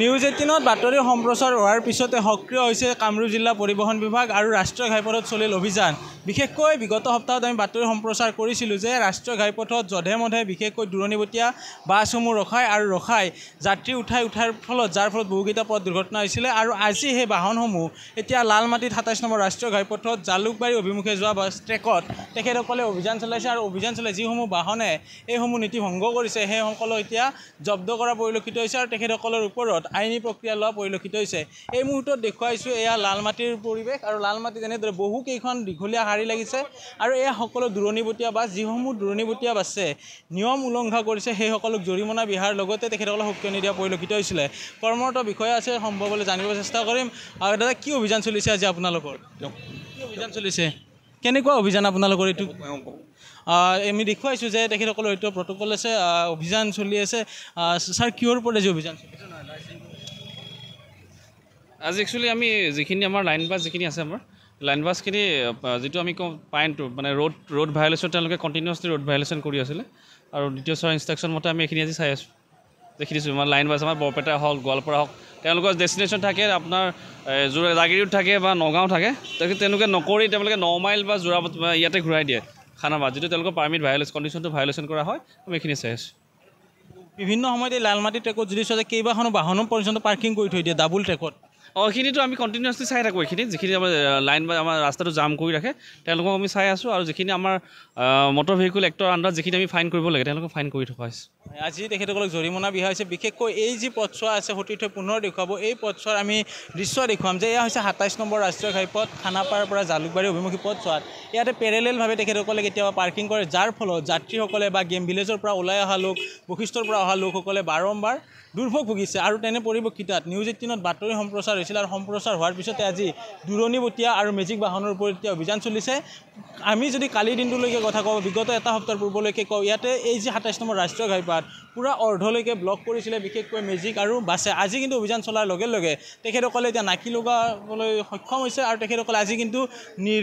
news এইটিনত বাতৰি সম্প্ৰচাৰ হোৱাৰ পিছতে সক্ৰিয় হৈছে কামৰূপ জিলা পৰিবহণ বিভাগ আৰু ৰাষ্ট্ৰীয় ঘাইপথত চলিল অভিযান বিশেষকৈ বিগত সপ্তাহত আমি বাতৰি সম্প্ৰচাৰ কৰিছিলোঁ যে ৰাষ্ট্ৰীয় ঘাইপথত যধে মধে বিশেষকৈ দূৰণিবতীয়া বাছসমূহ ৰখায় আৰু ৰখাই যাত্ৰী উঠাই উঠাৰ ফলত যাৰ ফলত বহুকেইটা পথ দুৰ্ঘটনা হৈছিলে আৰু আজি সেই বাহনসমূহ এতিয়া লালমাটিত সাতাইছ নম্বৰ ৰাষ্ট্ৰীয় ঘাইপথত জালুকবাৰী অভিমুখে যোৱা বাছ ট্ৰেকত তেখেতসকলে অভিযান চলাইছে আৰু অভিযান চলাই যিসমূহ বাহনে এইসমূহ নীতি ভংগ কৰিছে সেইসকলক এতিয়া জব্দ কৰা পৰিলক্ষিত হৈছে আৰু তেখেতসকলৰ ওপৰত ওপৰত আইনী প্ৰক্ৰিয়া লোৱা পৰিলক্ষিত হৈছে এই মুহূৰ্তত দেখুৱাইছোঁ এয়া লালমাটিৰ পৰিৱেশ আৰু লালমাটিত যেনেদৰে বহুকেইখন দীঘলীয়া শাৰী লাগিছে আৰু এয়া সকলো দূৰণিবতীয়া বাছ যিসমূহ দূৰণিবটীয়া বাছে নিয়ম উলংঘা কৰিছে সেইসকলক জৰিমনা বিহাৰ লগতে তেখেতসকলক সক্ৰিয় নিদিয়া পৰিলক্ষিত হৈছিলে কৰ্মৰত বিষয়া আছে সম্ভৱ হ'লে জানিবলৈ চেষ্টা কৰিম আৰু দাদা কি অভিযান চলিছে আজি আপোনালোকৰ কি অভিযান চলিছে কেনেকুৱা অভিযান আপোনালোকৰ এইটো আমি দেখুৱাইছোঁ যে তেখেতসকলৰ এইটো প্ৰটকল আছে অভিযান চলি আছে ছাৰ কিয়ৰ পৰা যে অভিযান আজি একচুৱেলি আমি যিখিনি আমাৰ লাইন বাছ যিখিনি আছে আমাৰ লাইন বাছখিনি যিটো আমি কওঁ পাইনটো মানে ৰোড ৰোড ভায়লেশ্যন তেওঁলোকে কণ্টিনিউৱাছলি ৰোড ভায়লেশ্যন কৰি আছিলে আৰু দ্বিতীয় ছাৰ ইনষ্ট্ৰাকশ্যন মতে আমি এইখিনি আজি চাই আছোঁ দেখিছোঁ আমাৰ লাইন বাছ আমাৰ বৰপেটা হওক গোৱালপাৰা হওক তেওঁলোকৰ ডেষ্টিনেশ্যন থাকে আপোনাৰ যোৰা থাকে বা নগাঁও থাকে তেওঁলোকে নকৰি তেওঁলোকে ন মাইল বা যোৰা ইয়াতে ঘূৰাই দিয়ে খানাবাদ যিটো তেওঁলোকৰ পাৰ্মিট ভায়লেশ্যন কণ্ডিশ্যনটো ভায়লেশ্যন কৰা হয় আমি এইখিনি চাই আছোঁ বিভিন্ন সময়ত এই লালমাটি ট্ৰেকত যদি চোৱা যে কেইবাখনো বাহনো পৰ্যন্ত পাৰ্কিং কৰি থৈ দিয়ে ডাবুল ট্ৰেকত অঁ এইখিনিতো আমি কণ্টিনিউৱাছলি চাই থাকোঁ এইখিনি যিখিনি আমাৰ লাইন বা আমাৰ ৰাস্তাটো জাম কৰি ৰাখে তেওঁলোকক আমি চাই আছোঁ আৰু যিখিনি আমাৰ মটৰ ভেহিকল এক্টৰ আণ্ডাৰত যিখিনি আমি ফাইন কৰিব লাগে তেওঁলোকক ফাইন কৰি থকা হৈছে আজি তেখেতসকলক জৰিমনা বিহা হৈছে বিশেষকৈ এই যি পথছোৱা আছে সতীৰ্থই পুনৰ দেখুৱাব এই পথছোৱাৰ আমি দৃশ্য দেখুৱাম যে এয়া হৈছে সাতাইছ নম্বৰ ৰাষ্ট্ৰীয় ঘাইপথ খানাপাৰাৰ পৰা জালুকবাৰী অভিমুখী পথছোৱাত ইয়াতে পেৰেলেলভাৱে তেখেতসকলে কেতিয়াবা পাৰ্কিং কৰে যাৰ ফলত যাত্ৰীসকলে বা গেম ভিলেজৰ পৰা ওলাই অহা লোক বশিষ্ঠৰ পৰা অহা লোকসকলে বাৰম্বাৰ দুৰ্ভোগ ভুগিছে আৰু তেনে পৰিপ্ৰেক্ষিতত নিউজ এইটিনত বাতৰি সম্প্ৰচাৰ হৈছিল আৰু সম্প্ৰচাৰ হোৱাৰ পিছতে আজি দূৰণিবতীয়া আৰু মেজিক বাহনৰ ওপৰত এতিয়া অভিযান চলিছে আমি যদি কালিৰ দিনটোলৈকে কথা কওঁ বিগত এটা সপ্তাহৰ পূৰ্বলৈকে কওঁ ইয়াতে এই যি সাতাইছ নম্বৰ ৰাষ্ট্ৰীয় ঘাইপথ পূৰা অৰ্ধলৈকে ব্লক কৰিছিলে বিশেষকৈ মেজিক আৰু বাছে আজি কিন্তু অভিযান চলাৰ লগে লগে তেখেতসকলে এতিয়া নাকি লগাবলৈ সক্ষম হৈছে আৰু তেখেতসকলে আজি কিন্তু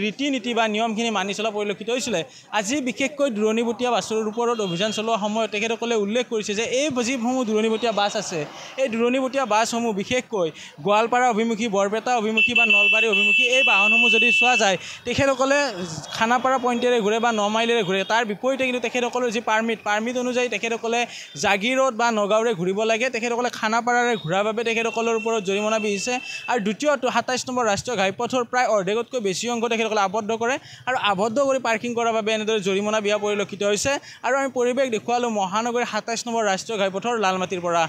ৰীতি নীতি বা নিয়মখিনি মানি চলা পৰিলক্ষিত হৈছিলে আজি বিশেষকৈ দূৰণিবতীয়া বাছৰ ওপৰত অভিযান চলোৱা সময়ত তেখেতসকলে উল্লেখ কৰিছে যে এই যিসমূহ দূৰণিবতীয়া বাছ আছে এই দূৰণিবতীয়া বাছসমূহ বিশেষকৈ গোৱালপাৰা অভিমুখী বৰপেটা অভিমুখী বা নলবাৰী অভিমুখী এই বাহনসমূহ যদি চোৱা যায় তেখেতসকলে খানাপাৰা পইণ্টেৰে ঘূৰে বা ন মাইলেৰে ঘূৰে তাৰ বিপৰীতে কিন্তু তেখেতসকলৰ যি পাৰ্মিট পাৰ্মিট অনুযায়ী তেখেতসকলে জাগীৰত বা নগাঁৱৰে ঘূৰিব লাগে তেখেতসকলে খানাপাৰাৰে ঘূৰাৰ বাবে তেখেতসকলৰ ওপৰত জৰিমনা বিহিছে আৰু দ্বিতীয়টো সাতাইছ নম্বৰ ৰাষ্ট্ৰীয় ঘাইপথৰ প্ৰায় অৰ্ধেকতকৈ বেছি অংশ তেখেতসকলে আবদ্ধ কৰে আৰু আবদ্ধ কৰি পাৰ্কিং কৰাৰ বাবে এনেদৰে জৰিমনা বিয়া পৰিলক্ষিত হৈছে আৰু আমি পৰিৱেশ দেখুৱালোঁ মহানগৰীৰ সাতাইছ নম্বৰ ৰাষ্ট্ৰীয় ঘাইপথৰ লালমাটিৰ পৰা